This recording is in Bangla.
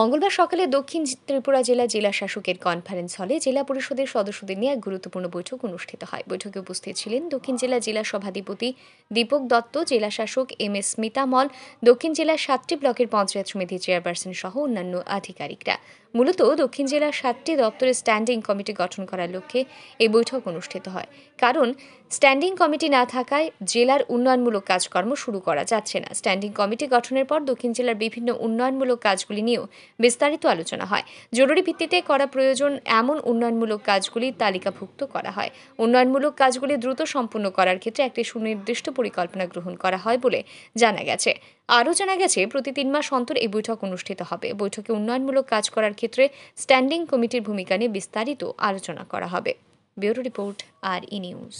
মঙ্গলবার সকালে দক্ষিণ ত্রিপুরা জেলা জেলা শাসকের কনফারেন্স হলে জেলা পরিষদের সদস্যদের নিয়ে এক গুরুত্বপূর্ণ বৈঠক অনুষ্ঠিত হয় বৈঠকে উপস্থিত ছিলেন দক্ষিণ জেলা জেলা সভাধিপতি দীপক দত্ত জেলা শাসক এম এস মিতামল দক্ষিণ জেলার সাতটি ব্লকের পঞ্চায়েত সমিতি চেয়ারপারসন সহ অন্যান্য আধিকারিকরা মূলত দক্ষিণ জেলার সাতটি দপ্তরে স্ট্যান্ডিং কমিটি গঠন করার লক্ষ্যে এই বৈঠক অনুষ্ঠিত হয় কারণ স্ট্যান্ডিং কমিটি না থাকায় জেলার উন্নয়নমূলক কাজকর্ম শুরু করা যাচ্ছে না স্ট্যান্ডিং কমিটি গঠনের পর দক্ষিণ জেলার বিভিন্ন উন্নয়নমূলক কাজগুলি নিয়েও বিস্তারিত আলোচনা হয় জরুরি ভিত্তিতে করা প্রয়োজন এমন উন্নয়নমূলক কাজগুলি তালিকাভুক্ত করা হয় উন্নয়নমূলক কাজগুলি দ্রুত সম্পূর্ণ করার ক্ষেত্রে একটি সুনির্দিষ্ট পরিকল্পনা গ্রহণ করা হয় বলে জানা গেছে আরও জানা গেছে প্রতি তিন মাস অন্তর এই বৈঠক অনুষ্ঠিত হবে বৈঠকে উন্নয়নমূলক কাজ করার ক্ষেত্রে স্ট্যান্ডিং কমিটির ভূমিকা নিয়ে বিস্তারিত আলোচনা করা হবে ব্যুরো রিপোর্ট আর ই নিউজ